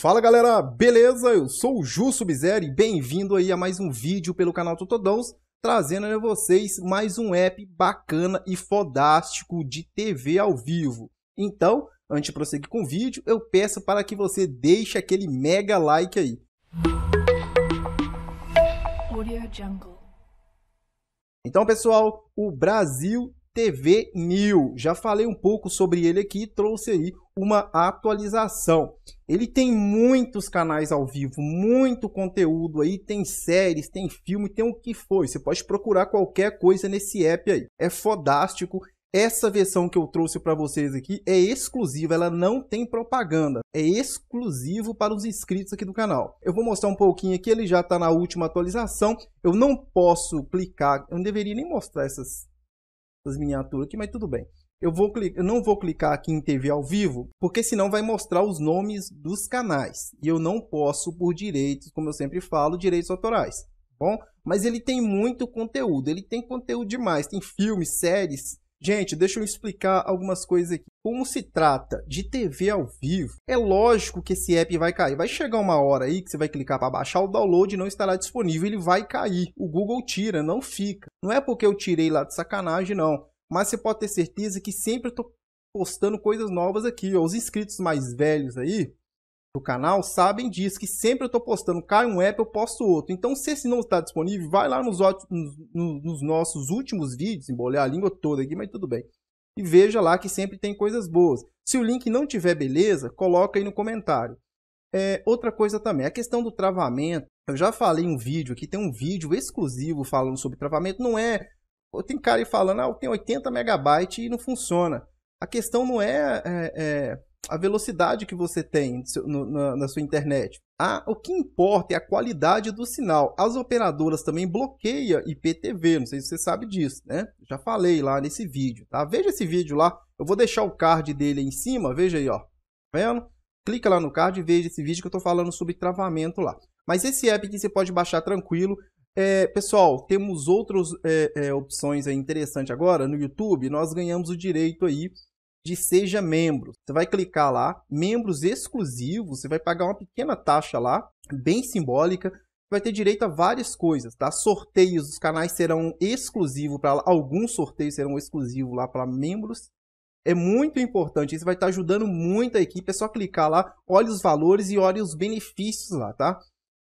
Fala galera, beleza? Eu sou o Ju Subzero e bem-vindo aí a mais um vídeo pelo canal Totodons, trazendo a vocês mais um app bacana e fodástico de TV ao vivo. Então, antes de prosseguir com o vídeo, eu peço para que você deixe aquele mega like aí. Então pessoal, o Brasil TV New. Já falei um pouco sobre ele aqui, trouxe aí uma atualização. Ele tem muitos canais ao vivo, muito conteúdo aí, tem séries, tem filme, tem o que for. Você pode procurar qualquer coisa nesse app aí. É fodástico. Essa versão que eu trouxe para vocês aqui é exclusiva, ela não tem propaganda, é exclusivo para os inscritos aqui do canal. Eu vou mostrar um pouquinho aqui, ele já está na última atualização. Eu não posso clicar, eu não deveria nem mostrar essas essas miniaturas aqui, mas tudo bem. Eu, vou clicar, eu não vou clicar aqui em TV ao vivo, porque senão vai mostrar os nomes dos canais. E eu não posso, por direitos, como eu sempre falo, direitos autorais. Tá bom, mas ele tem muito conteúdo, ele tem conteúdo demais, tem filmes, séries, Gente, deixa eu explicar algumas coisas aqui. Como se trata de TV ao vivo, é lógico que esse app vai cair. Vai chegar uma hora aí que você vai clicar para baixar, o download não estará disponível, ele vai cair. O Google tira, não fica. Não é porque eu tirei lá de sacanagem, não. Mas você pode ter certeza que sempre eu tô postando coisas novas aqui. Ó. Os inscritos mais velhos aí do canal sabem disso, que sempre eu estou postando, cai um app, eu posto outro. Então, se esse não está disponível, vai lá nos, nos, nos nossos últimos vídeos, embolar a língua toda aqui, mas tudo bem. E veja lá que sempre tem coisas boas. Se o link não tiver beleza, coloca aí no comentário. É, outra coisa também, a questão do travamento. Eu já falei um vídeo aqui, tem um vídeo exclusivo falando sobre travamento. Não é. Tem cara aí falando, ah, tem 80 megabytes e não funciona. A questão não é, é, é a velocidade que você tem no, na, na, sua internet. Ah, o que importa é a qualidade do sinal. As operadoras também bloqueiam IPTV, não sei se você sabe disso, né? Já falei lá nesse vídeo, tá? Veja esse vídeo lá, eu vou deixar o card dele aí em cima, veja aí, ó. Tá vendo? Clica lá no card e veja esse vídeo que eu tô falando sobre travamento lá. Mas esse app que você pode baixar tranquilo, é, pessoal, temos outras é, é, opções aí interessantes agora no YouTube. Nós ganhamos o direito aí de seja membro. Você vai clicar lá, membros exclusivos, você vai pagar uma pequena taxa lá, bem simbólica, vai ter direito a várias coisas, tá? Sorteios, os canais serão exclusivos para alguns sorteios serão exclusivos lá para membros. É muito importante, isso vai estar ajudando muito a equipe, é só clicar lá, olha os valores e olha os benefícios lá, tá?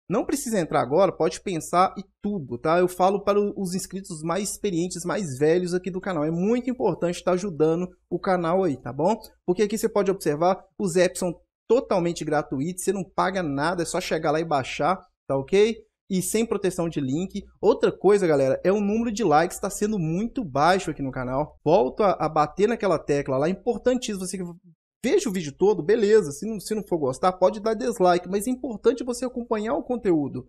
Não precisa entrar agora, pode pensar e tudo, tá? Eu falo para os inscritos mais experientes, mais velhos aqui do canal. É muito importante estar tá ajudando o canal aí, tá bom? Porque aqui você pode observar, os apps são totalmente gratuitos, você não paga nada, é só chegar lá e baixar, tá ok? E sem proteção de link. Outra coisa, galera, é o número de likes está sendo muito baixo aqui no canal. Volto a, a bater naquela tecla lá, é importantíssimo você que Veja o vídeo todo, beleza. Se não, se não for gostar, pode dar dislike, mas é importante você acompanhar o conteúdo.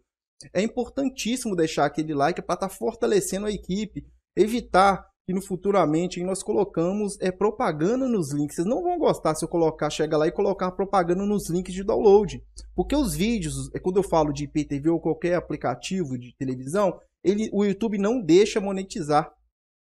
É importantíssimo deixar aquele like para estar tá fortalecendo a equipe, evitar que no futuramente nós colocamos é, propaganda nos links. Vocês não vão gostar se eu colocar, chega lá e colocar propaganda nos links de download. Porque os vídeos, é, quando eu falo de IPTV ou qualquer aplicativo de televisão, ele, o YouTube não deixa monetizar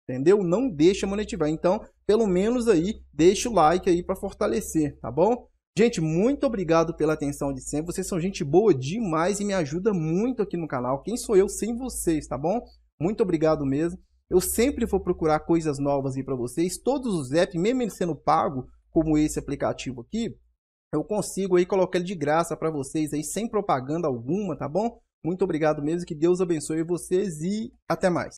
entendeu? Não deixa monetizar. Então, pelo menos aí, deixa o like aí para fortalecer, tá bom? Gente, muito obrigado pela atenção de sempre. Vocês são gente boa demais e me ajuda muito aqui no canal. Quem sou eu sem vocês, tá bom? Muito obrigado mesmo. Eu sempre vou procurar coisas novas aí para vocês. Todos os apps, mesmo sendo pago, como esse aplicativo aqui, eu consigo aí colocar ele de graça para vocês aí, sem propaganda alguma, tá bom? Muito obrigado mesmo, que Deus abençoe vocês e até mais.